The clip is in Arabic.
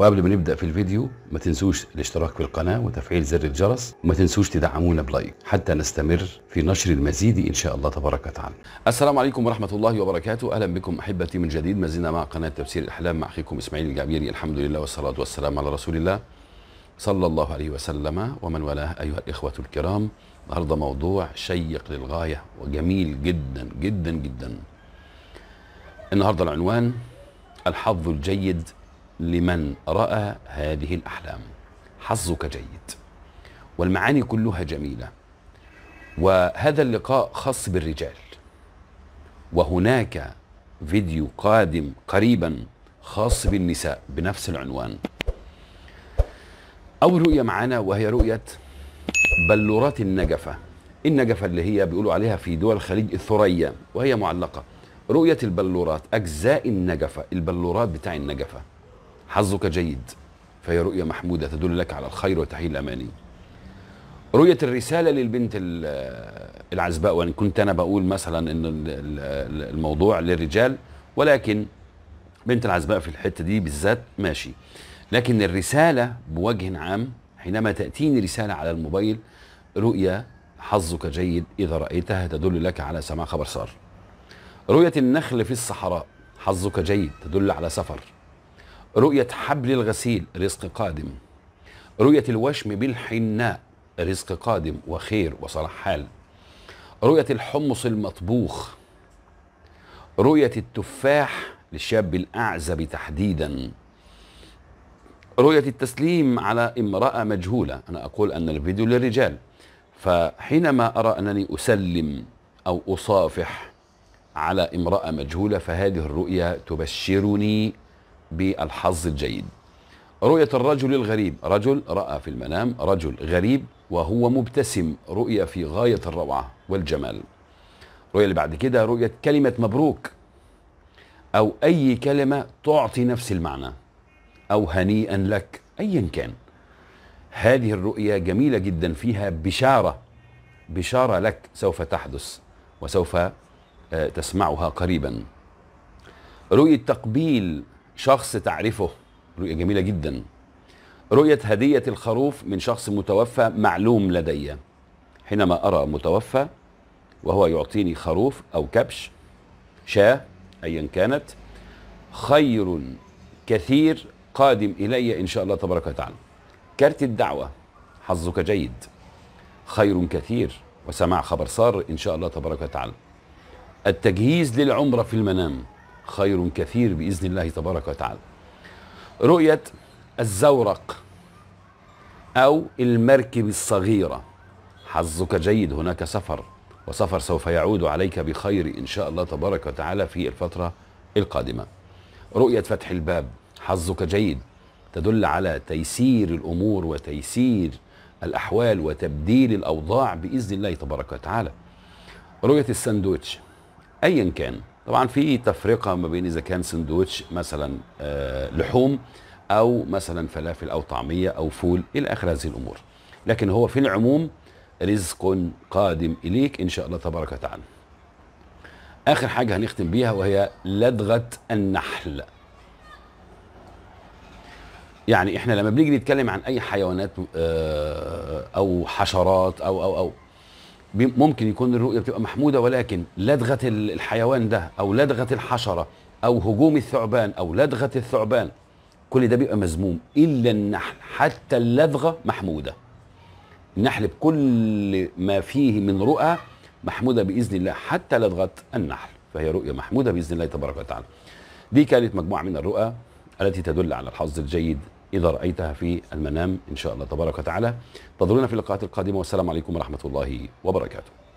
وقبل ما نبدا في الفيديو ما تنسوش الاشتراك في القناه وتفعيل زر الجرس وما تنسوش تدعمونا بلايك حتى نستمر في نشر المزيد ان شاء الله تبارك وتعالى. السلام عليكم ورحمه الله وبركاته، اهلا بكم احبتي من جديد ما زلنا مع قناه تفسير الاحلام مع اخيكم اسماعيل الجعبيري الحمد لله والصلاه والسلام على رسول الله صلى الله عليه وسلم ومن والاه ايها الاخوه الكرام، النهارده موضوع شيق للغايه وجميل جدا جدا جدا. النهارده العنوان الحظ الجيد لمن رأى هذه الأحلام حظك جيد والمعاني كلها جميلة وهذا اللقاء خاص بالرجال وهناك فيديو قادم قريبا خاص بالنساء بنفس العنوان أول رؤية معانا وهي رؤية بلورات النجفة النجفة اللي هي بيقولوا عليها في دول الخليج الثريا وهي معلقة رؤية البلورات أجزاء النجفة البلورات بتاع النجفة حظك جيد فهي رؤية محمودة تدل لك على الخير وتحيل الأماني رؤية الرسالة للبنت العزباء وإن كنت أنا بقول مثلا إن الموضوع للرجال ولكن بنت العزباء في الحتة دي بالذات ماشي لكن الرسالة بوجه عام حينما تأتيني رسالة على الموبايل رؤية حظك جيد إذا رأيتها تدل لك على سماع خبر سار رؤية النخل في الصحراء حظك جيد تدل على سفر رؤية حبل الغسيل رزق قادم رؤية الوشم بالحناء رزق قادم وخير وصلاح حال رؤية الحمص المطبوخ رؤية التفاح للشاب الأعزب تحديدا رؤية التسليم على امرأة مجهولة أنا أقول أن الفيديو للرجال فحينما أرى أنني أسلم أو أصافح على امرأة مجهولة فهذه الرؤية تبشرني بالحظ الجيد رؤية الرجل الغريب رجل رأى في المنام رجل غريب وهو مبتسم رؤية في غاية الروعة والجمال الرؤية اللي بعد كده رؤية كلمة مبروك أو أي كلمة تعطي نفس المعنى أو هنيئا لك أيا كان هذه الرؤية جميلة جدا فيها بشارة بشارة لك سوف تحدث وسوف آه، تسمعها قريبا رؤية تقبيل شخص تعرفه رؤية جميلة جدا رؤية هدية الخروف من شخص متوفى معلوم لدي حينما أرى متوفى وهو يعطيني خروف أو كبش شاة أيا كانت خير كثير قادم إلي إن شاء الله تبارك وتعالى كارت الدعوة حظك جيد خير كثير وسماع خبر سار إن شاء الله تبارك وتعالى التجهيز للعمرة في المنام خير كثير باذن الله تبارك وتعالى. رؤيه الزورق او المركب الصغيره حظك جيد هناك سفر وسفر سوف يعود عليك بخير ان شاء الله تبارك وتعالى في الفتره القادمه. رؤيه فتح الباب حظك جيد تدل على تيسير الامور وتيسير الاحوال وتبديل الاوضاع باذن الله تبارك وتعالى. رؤيه السندوتش ايا كان طبعا في تفرقه ما بين اذا كان سندوتش مثلا آه، لحوم او مثلا فلافل او طعميه او فول الى اخر هذه الامور لكن هو في العموم رزق قادم اليك ان شاء الله تبارك وتعالى اخر حاجه هنختم بيها وهي لدغه النحل يعني احنا لما بنيجي نتكلم عن اي حيوانات آه، او حشرات او او او ممكن يكون الرؤيه بتبقى محموده ولكن لدغه الحيوان ده او لدغه الحشره او هجوم الثعبان او لدغه الثعبان كل ده بيبقى مذموم الا النحل حتى اللدغه محموده النحل بكل ما فيه من رؤى محموده باذن الله حتى لدغه النحل فهي رؤيه محموده باذن الله تبارك وتعالى دي كانت مجموعه من الرؤى التي تدل على الحظ الجيد إذا رأيتها في المنام إن شاء الله تبارك وتعالى انتظرونا في اللقاءات القادمة والسلام عليكم ورحمة الله وبركاته